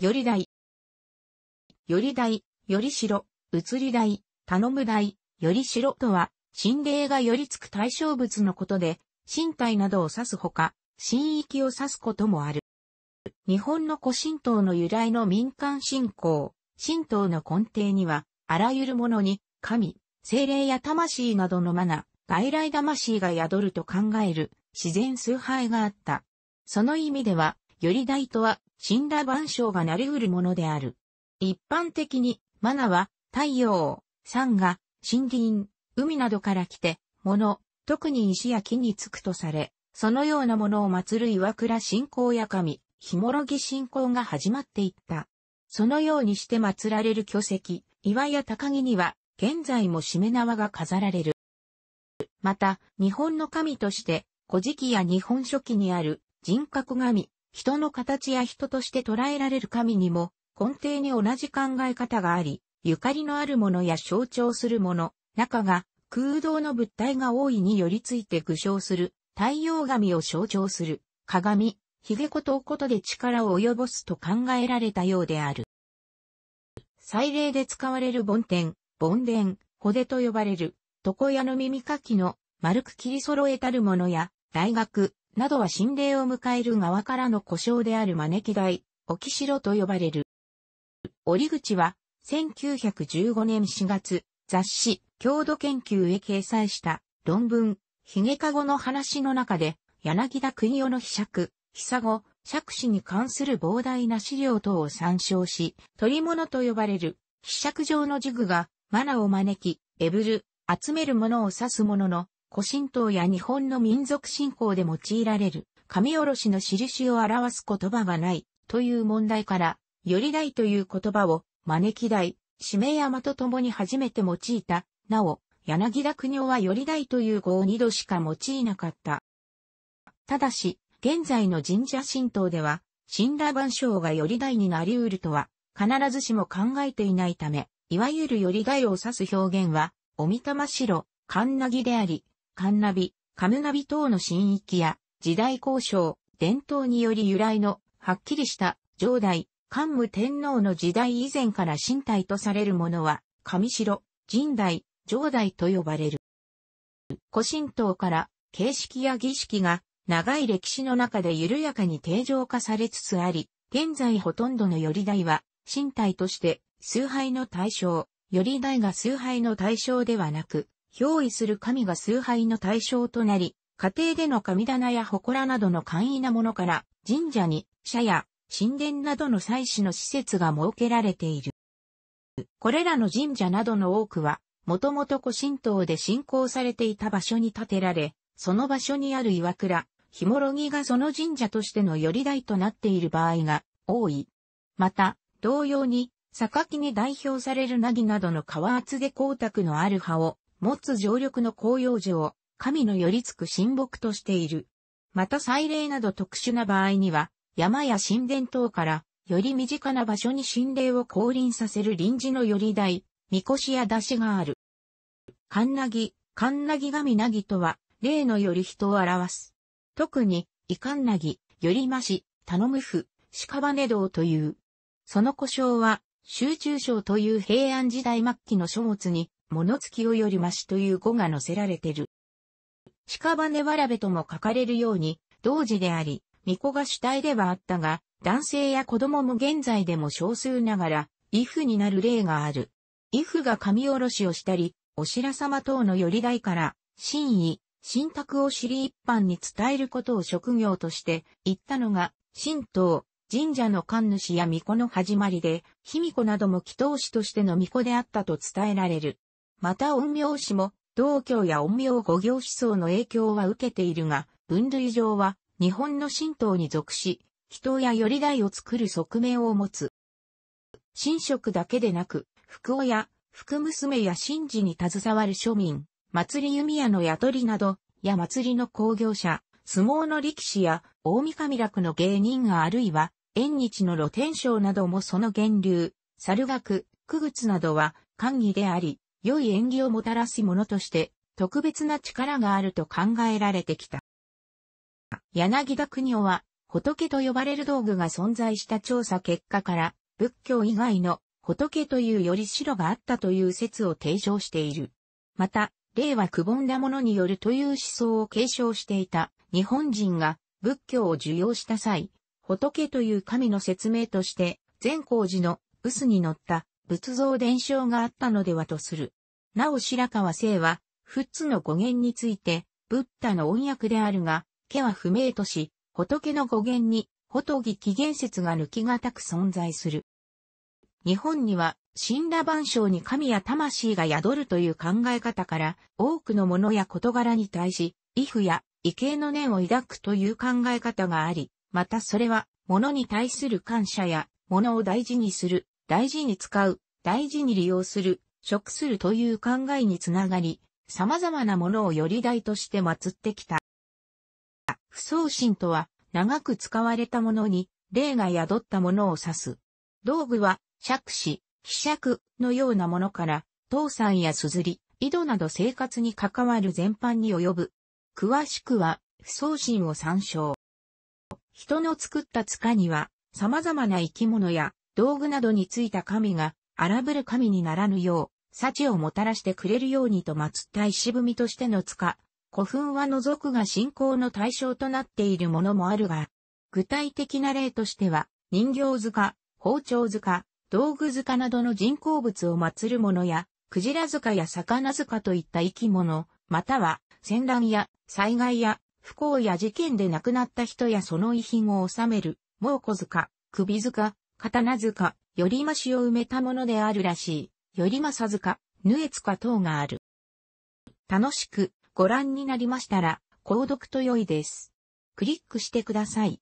よりい。よりい、より城、移り台、頼む台、より城とは、心霊が寄りつく対象物のことで、身体などを指すほか、神域を指すこともある。日本の古神道の由来の民間信仰、神道の根底には、あらゆるものに、神、精霊や魂などのマナ、外来魂が宿ると考える自然崇拝があった。その意味では、より大とは死んだ万象がなり得るものである。一般的に、マナは、太陽、山河、森林、海などから来て、物、特に石や木につくとされ、そのようなものを祀る岩倉信仰や神、ひもろぎ信仰が始まっていった。そのようにして祀られる巨石、岩や高木には、現在もしめ縄が飾られる。また、日本の神として、古事記や日本書紀にある人格神、人の形や人として捉えられる神にも、根底に同じ考え方があり、ゆかりのあるものや象徴するもの、中が空洞の物体が大いに寄りついて具象する、太陽神を象徴する、鏡、髭ことおことで力を及ぼすと考えられたようである。祭礼で使われる梵天、梵殿、骨と呼ばれる、床屋の耳かきの丸く切り揃えたるものや、大学、などは心霊を迎える側からの故障である招き代、沖城と呼ばれる。折口は、1915年4月、雑誌、郷土研究へ掲載した論文、ヒゲカゴの話の中で、柳田国夫の秘釈、被佐釈子に関する膨大な資料等を参照し、取物と呼ばれる、秘釈状のジグが、マナを招き、エブル、集めるものを指すものの、古神道や日本の民族信仰で用いられる、神おろしの印を表す言葉がない、という問題から、より代という言葉を、招き代、指名山と共に初めて用いた、なお、柳田国夫はより代という語を二度しか用いなかった。ただし、現在の神社神道では、神羅万象がより代になり得るとは、必ずしも考えていないため、いわゆるより代を指す表現は、おみたましろ、かんなぎであり、カンナビ、カムナビ等の神域や、時代交渉、伝統により由来の、はっきりした、上代、桓武天皇の時代以前から身体とされるものは、上城、神代、上代と呼ばれる。古神道から、形式や儀式が、長い歴史の中で緩やかに定常化されつつあり、現在ほとんどのより代は、身体として、崇拝の対象、より代が崇拝の対象ではなく、憑依する神が崇拝の対象となり、家庭での神棚や祠などの簡易なものから、神社に、社や、神殿などの祭祀の施設が設けられている。これらの神社などの多くは、もともと古神道で信仰されていた場所に建てられ、その場所にある岩倉、ひもろぎがその神社としての寄り台となっている場合が多い。また、同様に、榊に代表されるなぎなどの川厚で光沢のある葉を持つ常緑の紅葉樹を神の寄りつく神木としている。また祭礼など特殊な場合には、山や神殿等からより身近な場所に神霊を降臨させる臨時の寄り台、神輿や出しがある。神薙、神薙神薙とは、霊のより人を表す。特に、イカン寄よりまし、頼むふ、屍道という。その故障は、集中症という平安時代末期の書物に物付きをよりましという語が載せられてる。屍わらべとも書かれるように、同時であり、巫女が主体ではあったが、男性や子供も現在でも少数ながら、イフになる例がある。イフが神おろしをしたり、お白様等のより代から、真意、神託を知り一般に伝えることを職業として言ったのが、神道、神社の神主や巫女の始まりで、卑弥呼なども祈祷師としての巫女であったと伝えられる。また陰陽師も、道教や陰陽五行思想の影響は受けているが、分類上は、日本の神道に属し、人やり代を作る側面を持つ。神職だけでなく、福尾や、福娘や神事に携わる庶民、祭り弓矢の雇りなど、や祭りの興行者、相撲の力士や、大神楽の芸人があるいは、縁日の露天商などもその源流、猿楽、九仏などは、官義であり、良い縁起をもたらすものとして、特別な力があると考えられてきた。柳田国夫は、仏と呼ばれる道具が存在した調査結果から、仏教以外の仏というより白があったという説を提唱している。また、霊はくぼんだものによるという思想を継承していた日本人が仏教を受容した際、仏という神の説明として、善光寺の臼に乗った仏像伝承があったのではとする。なお白川聖は、仏の語源について、ブッダの音訳であるが、家は不明とし、仏の語源に、仏起源説が抜きがたく存在する。日本には、神羅万象に神や魂が宿るという考え方から、多くのものや事柄に対し、威風や異形の念を抱くという考え方があり、またそれは、物に対する感謝や、物を大事にする、大事に使う、大事に利用する、食するという考えにつながり、様々なものをより大として祀ってきた。不創心とは、長く使われたものに、霊が宿ったものを指す。道具は、尺子、希釈のようなものから、倒産や硯、井戸など生活に関わる全般に及ぶ。詳しくは、不創心を参照。人の作った塚には、様々な生き物や道具などについた神が荒ぶる神にならぬよう、幸をもたらしてくれるようにと祀った石踏みとしての塚、古墳は除くが信仰の対象となっているものもあるが、具体的な例としては、人形塚、包丁塚、道具塚などの人工物を祀るものや、クジラ塚や魚塚といった生き物、または、戦乱や災害や不幸や事件で亡くなった人やその遺品を収める、猛虎塚、首塚、刀塚、ましを埋めたものであるらしい、頼政塚、ぬえ塚等がある。楽しくご覧になりましたら、購読と良いです。クリックしてください。